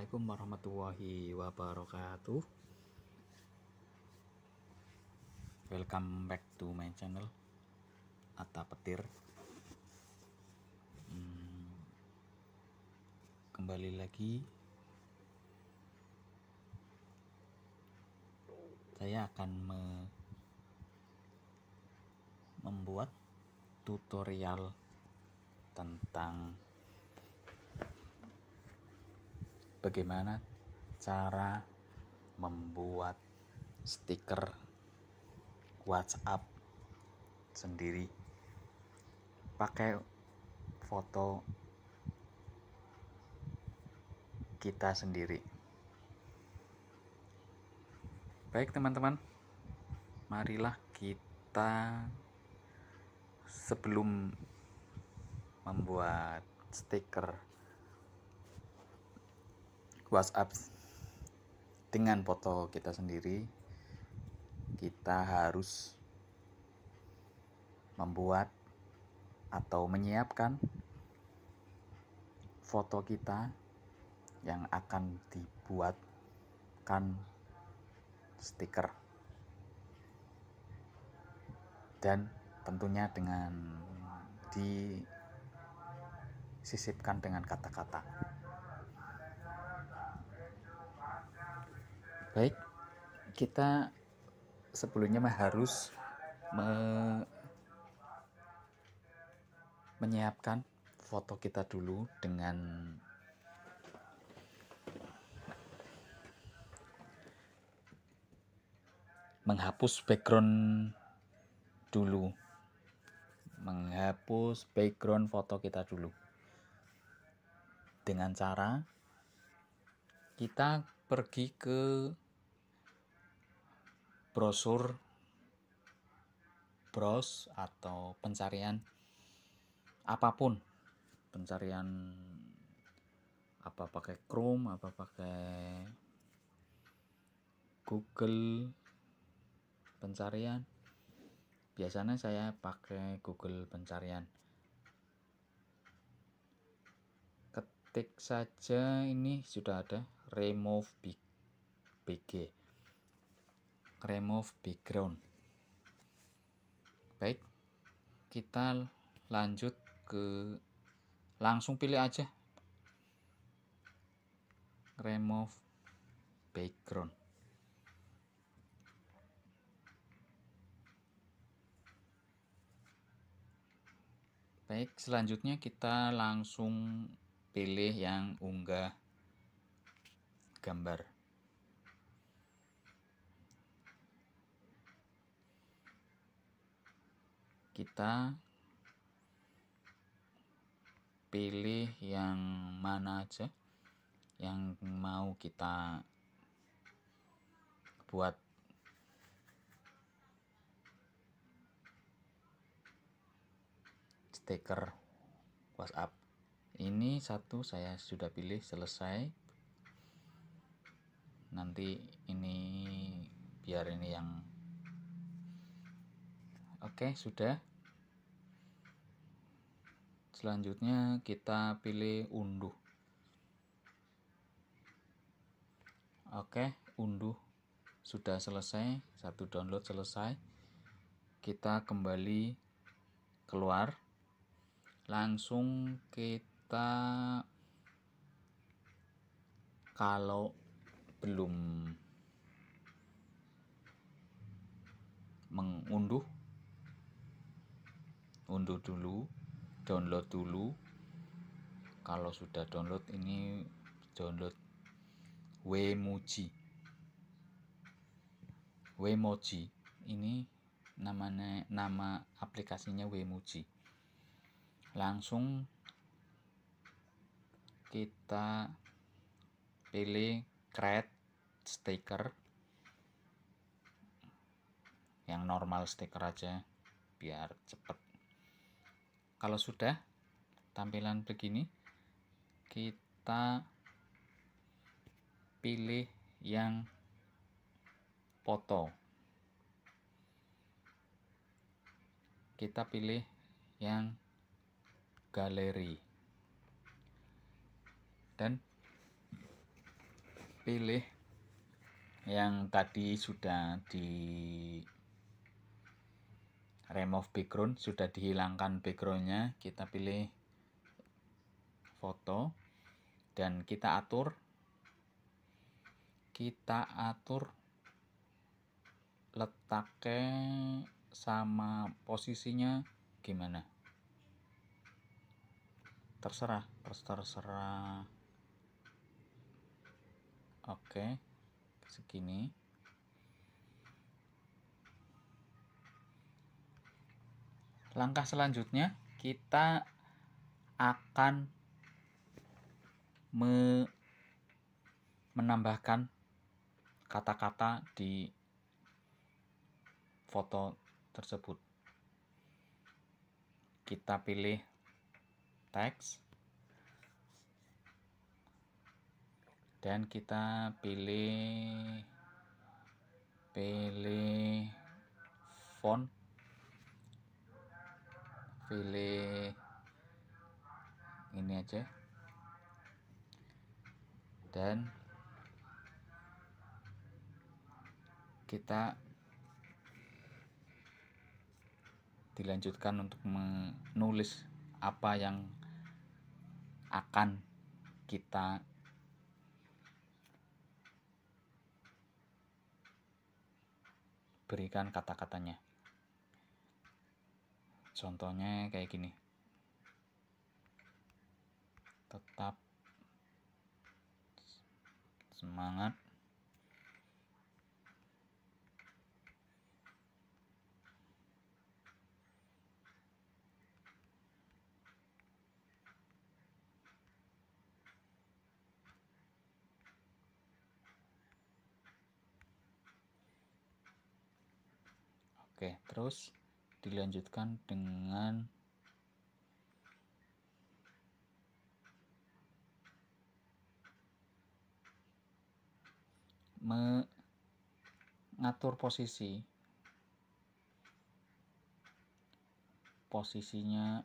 Assalamualaikum warahmatullahi wabarakatuh Welcome back to my channel Atta Petir hmm, Kembali lagi Saya akan me membuat tutorial tentang bagaimana cara membuat stiker WhatsApp sendiri pakai foto kita sendiri. Baik, teman-teman, marilah kita sebelum membuat stiker WhatsApp dengan foto kita sendiri kita harus membuat atau menyiapkan foto kita yang akan dibuatkan stiker dan tentunya dengan disisipkan dengan kata-kata. baik kita sebelumnya harus me menyiapkan foto kita dulu dengan menghapus background dulu menghapus background foto kita dulu dengan cara kita pergi ke brosur bros atau pencarian apapun pencarian apa pakai Chrome apa pakai Google pencarian biasanya saya pakai Google pencarian ketik saja ini sudah ada remove big bg remove background baik kita lanjut ke langsung pilih aja remove background baik selanjutnya kita langsung pilih yang unggah gambar. Kita pilih yang mana aja yang mau kita buat stiker WhatsApp. Ini satu saya sudah pilih selesai nanti ini biar ini yang oke sudah selanjutnya kita pilih unduh oke unduh sudah selesai satu download selesai kita kembali keluar langsung kita kalau belum mengunduh unduh dulu download dulu kalau sudah download ini download Wemoji Wemoji ini namanya nama aplikasinya Wemoji langsung kita pilih create stiker yang normal stiker aja biar cepet kalau sudah tampilan begini kita pilih yang foto kita pilih yang galeri dan pilih yang tadi sudah di remove background sudah dihilangkan backgroundnya kita pilih foto dan kita atur kita atur letaknya sama posisinya gimana terserah terserah Oke, segini. Langkah selanjutnya kita akan me menambahkan kata-kata di foto tersebut. Kita pilih teks dan kita pilih pilih font pilih ini aja dan kita dilanjutkan untuk menulis apa yang akan kita berikan kata-katanya. Contohnya kayak gini. Tetap semangat Oke, terus dilanjutkan dengan mengatur posisi posisinya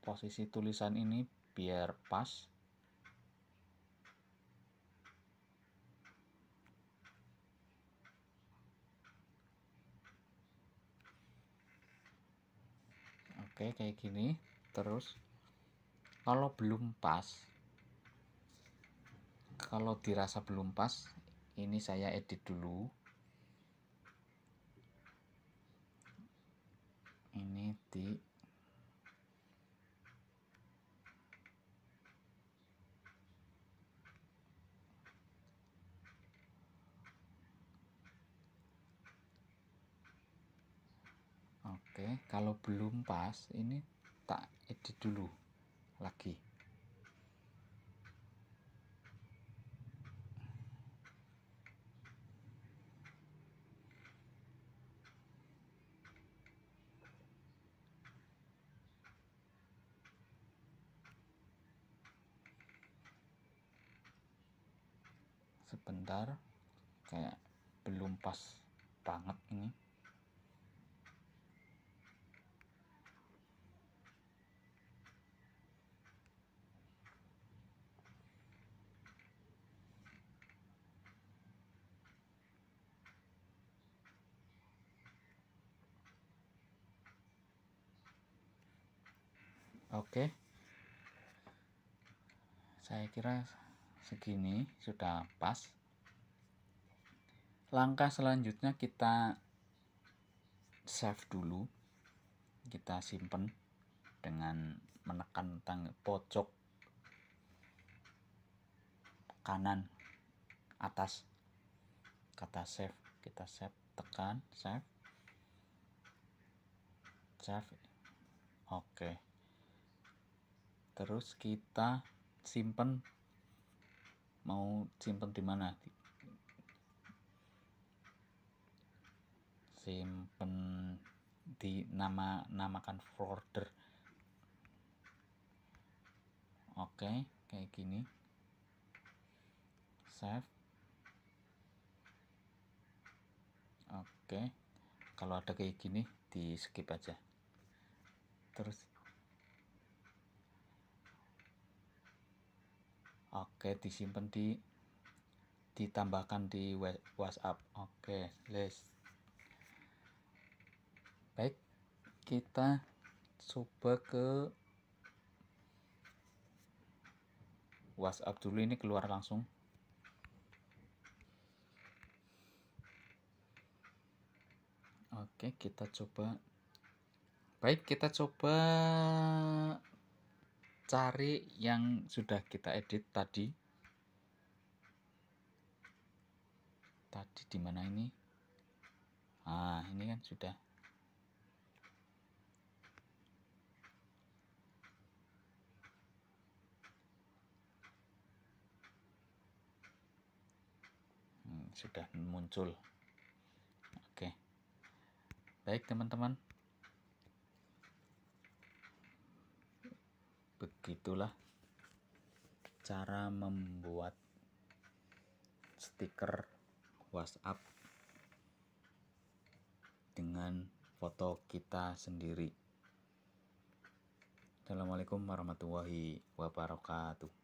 posisi tulisan ini biar pas oke kayak gini terus kalau belum pas kalau dirasa belum pas ini saya edit dulu ini di Oke, kalau belum pas ini tak edit dulu lagi. sebentar kayak belum pas banget ini Oke. Saya kira segini sudah pas. Langkah selanjutnya kita save dulu. Kita simpen dengan menekan tang pojok kanan atas kata save kita save tekan save save oke okay terus kita simpen mau simpen di mana simpen di nama namakan folder oke kayak gini save oke kalau ada kayak gini di skip aja terus oke disimpan di ditambahkan di WhatsApp oke list baik kita coba ke WhatsApp dulu ini keluar langsung Oke, kita coba. Baik, kita coba cari yang sudah kita edit tadi tadi di mana ini ah ini kan sudah hmm, sudah muncul oke baik teman-teman gitulah cara membuat stiker WhatsApp dengan foto kita sendiri. Assalamualaikum warahmatullahi wabarakatuh.